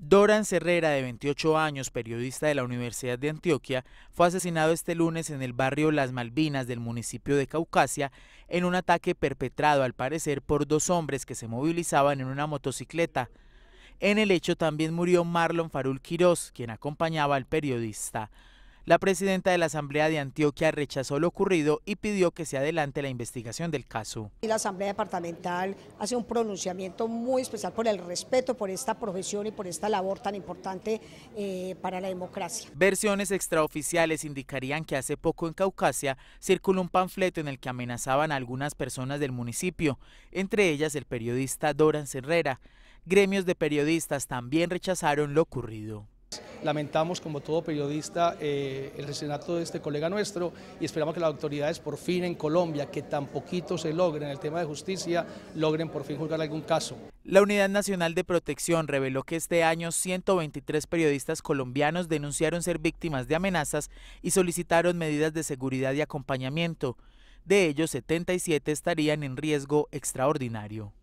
Doran Herrera, de 28 años, periodista de la Universidad de Antioquia, fue asesinado este lunes en el barrio Las Malvinas del municipio de Caucasia en un ataque perpetrado al parecer por dos hombres que se movilizaban en una motocicleta. En el hecho también murió Marlon Farul Quiroz, quien acompañaba al periodista. La presidenta de la Asamblea de Antioquia rechazó lo ocurrido y pidió que se adelante la investigación del caso. Y La Asamblea Departamental hace un pronunciamiento muy especial por el respeto por esta profesión y por esta labor tan importante eh, para la democracia. Versiones extraoficiales indicarían que hace poco en Caucasia circuló un panfleto en el que amenazaban a algunas personas del municipio, entre ellas el periodista Doran Herrera. Gremios de periodistas también rechazaron lo ocurrido. Lamentamos, como todo periodista, eh, el asesinato de este colega nuestro y esperamos que las autoridades por fin en Colombia, que tan poquito se logren en el tema de justicia, logren por fin juzgar algún caso. La Unidad Nacional de Protección reveló que este año 123 periodistas colombianos denunciaron ser víctimas de amenazas y solicitaron medidas de seguridad y acompañamiento. De ellos, 77 estarían en riesgo extraordinario.